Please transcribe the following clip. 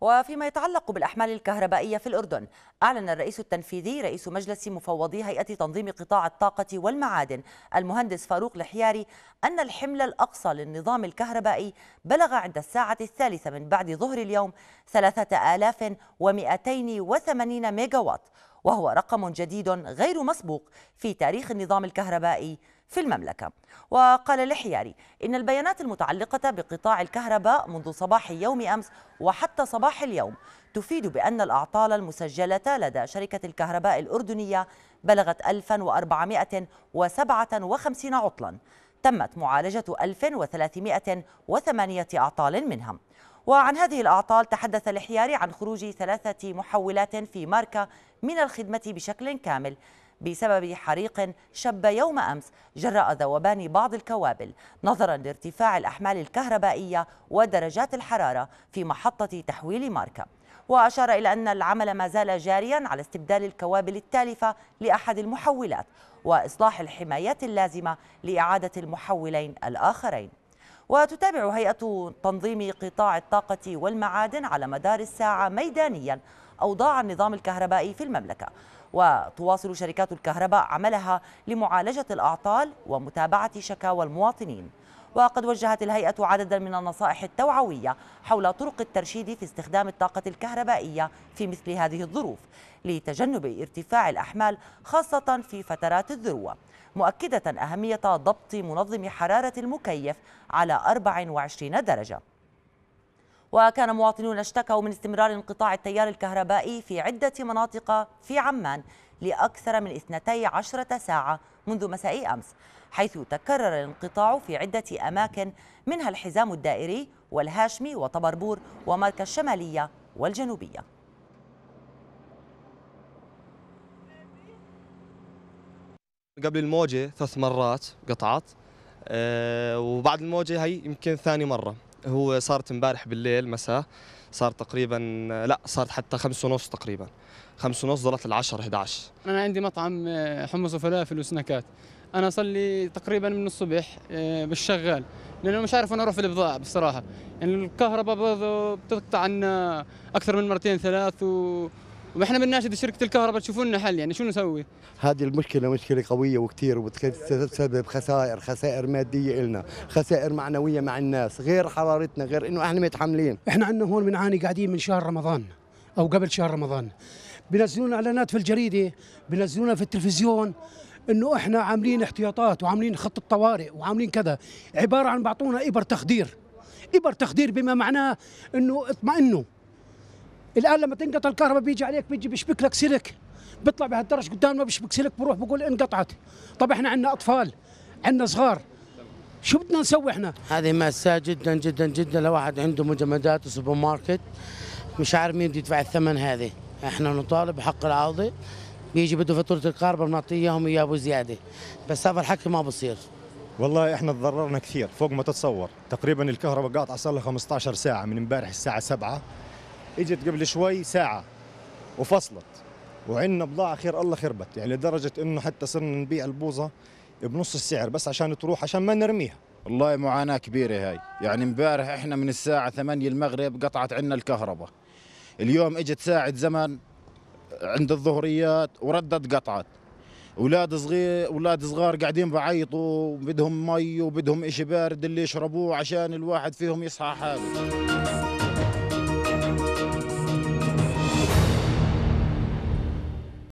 وفيما يتعلق بالأحمال الكهربائية في الأردن أعلن الرئيس التنفيذي رئيس مجلس مفوضي هيئة تنظيم قطاع الطاقة والمعادن المهندس فاروق الحياري أن الحمل الأقصى للنظام الكهربائي بلغ عند الساعة الثالثة من بعد ظهر اليوم 3280 ميجاوات وهو رقم جديد غير مسبوق في تاريخ النظام الكهربائي في المملكة وقال الحياري إن البيانات المتعلقة بقطاع الكهرباء منذ صباح يوم أمس وحتى صباح اليوم تفيد بأن الأعطال المسجلة لدى شركة الكهرباء الأردنية بلغت 1457 عطلا تمت معالجة 1308 أعطال منها وعن هذه الأعطال تحدث الحياري عن خروج ثلاثة محولات في ماركة من الخدمة بشكل كامل بسبب حريق شب يوم أمس جراء ذوبان بعض الكوابل نظرا لارتفاع الأحمال الكهربائية ودرجات الحرارة في محطة تحويل ماركا وأشار إلى أن العمل ما زال جاريا على استبدال الكوابل التالفة لأحد المحولات وإصلاح الحمايات اللازمة لإعادة المحولين الآخرين وتتابع هيئة تنظيم قطاع الطاقة والمعادن على مدار الساعة ميدانيا أوضاع النظام الكهربائي في المملكة وتواصل شركات الكهرباء عملها لمعالجة الأعطال ومتابعة شكاوى المواطنين وقد وجهت الهيئة عددا من النصائح التوعوية حول طرق الترشيد في استخدام الطاقة الكهربائية في مثل هذه الظروف لتجنب ارتفاع الأحمال خاصة في فترات الذروة مؤكدة أهمية ضبط منظم حرارة المكيف على 24 درجة وكان مواطنون اشتكوا من استمرار انقطاع التيار الكهربائي في عدة مناطق في عمان لأكثر من 12 ساعة منذ مساء أمس حيث تكرر الانقطاع في عدة أماكن منها الحزام الدائري والهاشمي وطبربور ومركة الشمالية والجنوبية قبل الموجة ثلاث مرات قطعت آه، وبعد الموجة هي يمكن ثاني مرة هو صارت امبارح بالليل مساء صار تقريبا لا صارت حتى خمسة ونص تقريبا خمسة ونص ظلت العشر 11 أنا عندي مطعم آه، حمص وفلافل وسناكات أنا صار لي تقريبا من الصبح آه، بالشغال لأنه مش عارف وين أروح في البضاعة بصراحة يعني الكهرباء برضه بتقطع عنا أكثر من مرتين ثلاث و واحنا بنناشد شركه الكهرباء تشوفوا لنا حل يعني شو نسوي؟ هذه المشكله مشكله قويه وكثير وبتسبب خسائر خسائر ماديه النا، خسائر معنويه مع الناس، غير حرارتنا غير انه احنا متحملين. احنا عندنا هون بنعاني قاعدين من شهر رمضان او قبل شهر رمضان. لنا اعلانات في الجريده، بنزلونا في التلفزيون انه احنا عاملين احتياطات وعاملين خط الطوارئ وعاملين كذا، عباره عن بعطونا ابر تخدير. ابر تخدير بما معناه انه اطمئنوا الان لما تنقطع الكهرباء بيجي عليك بيجي بيشبك لك سلك بيطلع بهالدرج قدام ما بيشبك سلك بروح بقول انقطعت طب احنا عندنا اطفال عندنا صغار شو بدنا نسوي احنا؟ هذه مأساة جدا جدا جدا لو واحد عنده مجمدات وسوبر ماركت مش عارف مين بده يدفع الثمن هذه، احنا نطالب بحق العاضي بيجي بده فاتورة الكهرباء بنعطيه اياهم اياه ابو زيادة، بس هذا الحكي ما بصير. والله احنا تضررنا كثير فوق ما تتصور، تقريبا الكهرباء قاطعة صار لها 15 ساعة من امبارح الساعة 7 اجت قبل شوي ساعه وفصلت وعندنا بضاعه خير الله خربت يعني لدرجه انه حتى صرنا نبيع البوظه بنص السعر بس عشان تروح عشان ما نرميها والله معاناه كبيره هاي يعني امبارح احنا من الساعه 8 المغرب قطعت عنا الكهرباء اليوم اجت ساعه زمن عند الظهريات وردت قطعت اولاد صغير اولاد صغار قاعدين بعيطوا بدهم مي وبدهم اشي بارد اللي يشربوه عشان الواحد فيهم يصحى حاله